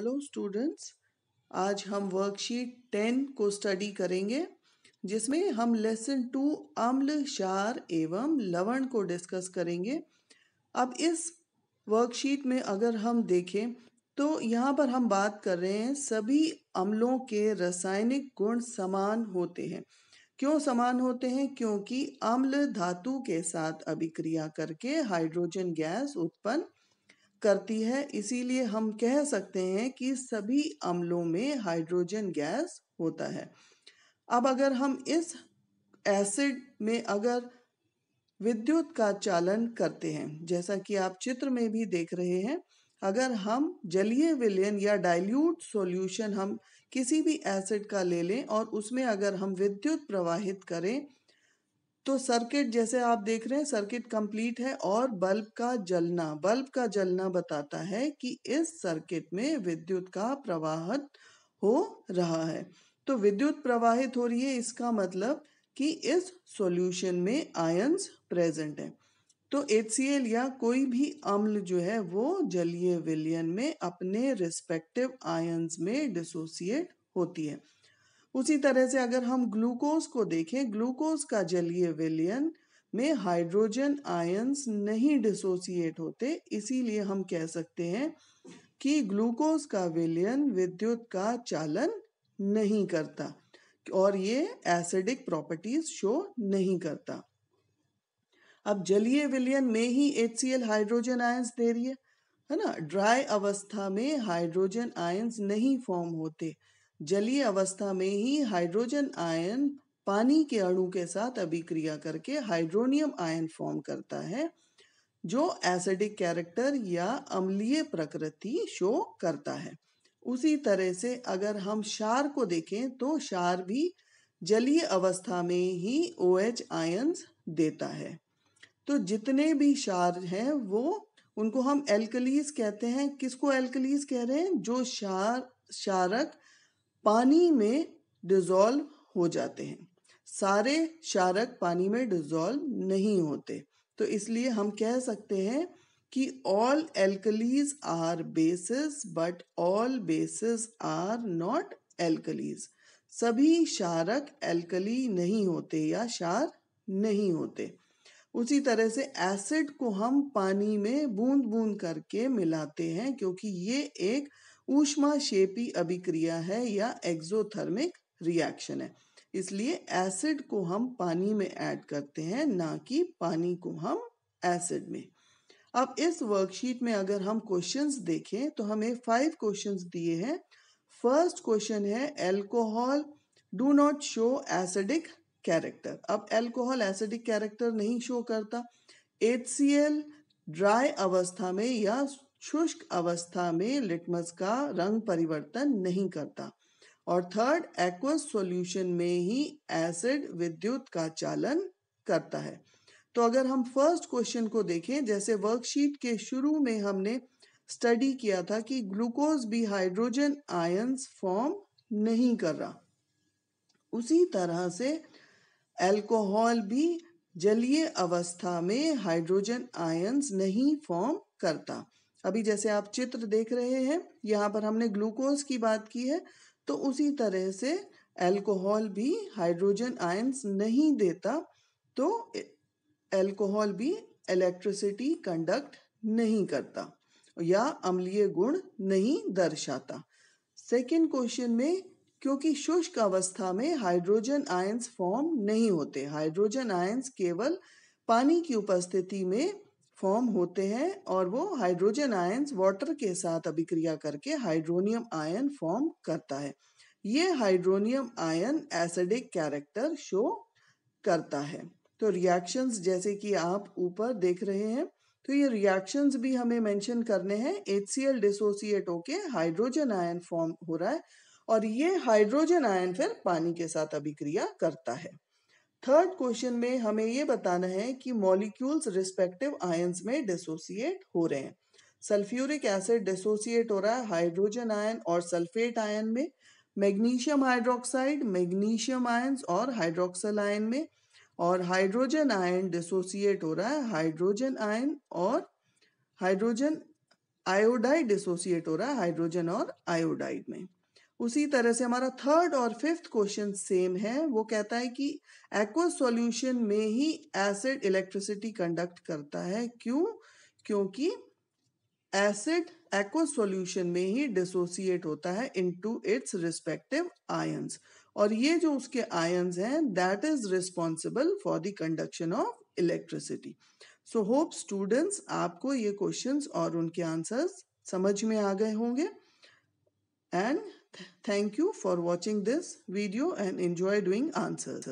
Hello students आज हम worksheet ten को स्टडी करेंगे जिसमें हम लेसन टू अम्ल क्षार एवं लवण को डिस्कस करेंगे अब इस वर्कशीट में अगर हम देखें तो यहाँ पर हम बात कर रहे हैं सभी अम्लों के रासायनिक गुण समान होते हैं क्यों समान होते हैं क्योंकि अम्ल धातु के साथ अभिक्रिया करके हाइड्रोजन गैस उत्पन्न करती है इसीलिए हम कह सकते हैं कि सभी अम्लों में हाइड्रोजन गैस होता है अब अगर हम इस एसिड में अगर विद्युत का चालन करते हैं जैसा कि आप चित्र में भी देख रहे हैं अगर हम जलीय विलयन या डाइल्यूट सॉल्यूशन हम किसी भी एसिड का ले लें और उसमें अगर हम विद्युत प्रवाहित करें तो सर्किट जैसे आप देख रहे हैं सर्किट कंप्लीट है और बल्ब का जलना बल्ब का जलना बताता है कि इस सर्किट में विद्युत का प्रवाह हो रहा है तो विद्युत प्रवाहित हो रही है इसका मतलब कि इस सॉल्यूशन में आयंस प्रेजेंट है तो एच या कोई भी अम्ल जो है वो जलीय विलयन में अपने रिस्पेक्टिव आयंस में डिसोसिएट होती है उसी तरह से अगर हम ग्लूकोज को देखें ग्लूकोज का जलीय विलयन में हाइड्रोजन आयंस नहीं डिसोसिएट होते इसीलिए हम कह सकते हैं कि ग्लूकोज का विलयन विद्युत का चालन नहीं करता और ये एसिडिक प्रॉपर्टीज शो नहीं करता अब जलीय विलयन में ही एच हाइड्रोजन आयंस दे रही है है ना ड्राई अवस्था में हाइड्रोजन आयंस नहीं फॉर्म होते जलीय अवस्था में ही हाइड्रोजन आयन पानी के अणु के साथ अभिक्रिया करके हाइड्रोनियम आयन फॉर्म करता है जो एसिडिक कैरेक्टर या अम्लीय प्रकृति शो करता है उसी तरह से अगर हम क्षार को देखें तो क्षार भी जलीय अवस्था में ही ओ एच आयन्स देता है तो जितने भी क्षार हैं वो उनको हम एल्कलीज कहते हैं किसको एल्कलीज कह रहे हैं जो क्षार क्षारक पानी में डिजोल्व हो जाते हैं सारे शारक पानी में डिजोल्व नहीं होते तो इसलिए हम कह सकते हैं कि all alkalis are bases but all bases are not alkalis सभी शारक एल्कली नहीं होते या शार नहीं होते उसी तरह से एसिड को हम पानी में बूंद बूंद करके मिलाते हैं क्योंकि ये एक ऊष्मा शेपी अभिक्रिया है या एक्सोथर्मिक रिएक्शन है इसलिए एसिड को हम पानी में ऐड करते हैं ना कि पानी को हम एसिड में अब इस वर्कशीट में अगर हम क्वेश्चंस देखें तो हमें फाइव क्वेश्चंस दिए हैं फर्स्ट क्वेश्चन है alcohol do not show acidic character अब एल्कोहल एसिडिक कैरेक्टर नहीं शो करता एच ड्राई अवस्था में या शुष्क अवस्था में लिटमस का रंग परिवर्तन नहीं करता और थर्ड एक्वस सॉल्यूशन में ही एसिड विद्युत का चालन करता है तो अगर हम फर्स्ट क्वेश्चन को देखें जैसे वर्कशीट के शुरू में हमने स्टडी किया था कि ग्लूकोज भी हाइड्रोजन आयंस फॉर्म नहीं कर रहा उसी तरह से अल्कोहल भी जलीय अवस्था में हाइड्रोजन आयंस नहीं फॉर्म करता अभी जैसे आप चित्र देख रहे हैं यहाँ पर हमने ग्लूकोज की बात की है तो उसी तरह से अल्कोहल भी हाइड्रोजन आयंस नहीं देता तो अल्कोहल भी इलेक्ट्रिसिटी कंडक्ट नहीं करता या अम्लीय गुण नहीं दर्शाता सेकेंड क्वेश्चन में क्योंकि शुष्क अवस्था में हाइड्रोजन आयंस फॉर्म नहीं होते हाइड्रोजन आयंस केवल पानी की उपस्थिति में फॉर्म होते हैं और वो हाइड्रोजन आयन्स वाटर के साथ अभिक्रिया करके हाइड्रोनियम आयन फॉर्म करता है ये hydronium ion acidic character show करता है तो रिएक्शंस जैसे कि आप ऊपर देख रहे हैं तो ये रिएक्शंस भी हमें मेंशन करने हैं एच सी एल डिसोसिएट होके हाइड्रोजन आयन फॉर्म हो रहा है और ये हाइड्रोजन आयन फिर पानी के साथ अभिक्रिया करता है थर्ड क्वेश्चन में हमें ये बताना है कि मॉलिक्यूल्स रिस्पेक्टिव आयंस में डिसोसिएट हो रहे हैं सल्फ्यूरिक एसिड डिसोसिएट हो रहा है हाइड्रोजन आयन और सल्फेट आयन में मैग्नीशियम हाइड्रोक्साइड मैग्नीशियम आयन्स और हाइड्रोक्सल आयन में और हाइड्रोजन आयन डिसोसिएट हो रहा है हाइड्रोजन आयन और हाइड्रोजन आयोडाइड डिसोसिएट हो रहा है हाइड्रोजन और आयोडाइड में उसी तरह से हमारा थर्ड और फिफ्थ क्वेश्चन सेम है वो कहता है कि एक्व सॉल्यूशन में ही एसिड इलेक्ट्रिसिटी कंडक्ट करता है क्यों क्योंकि एसिड एक्व सॉल्यूशन में ही डिसोसिएट होता है इनटू इट्स रिस्पेक्टिव आयंस और ये जो उसके आयंस हैं that is responsible for the conduction of electricity so hope students आपको ये क्वेश्चंस और उनके आंसर्स समझ में आ गए होंगे and Thank you for watching this video and enjoy doing answers.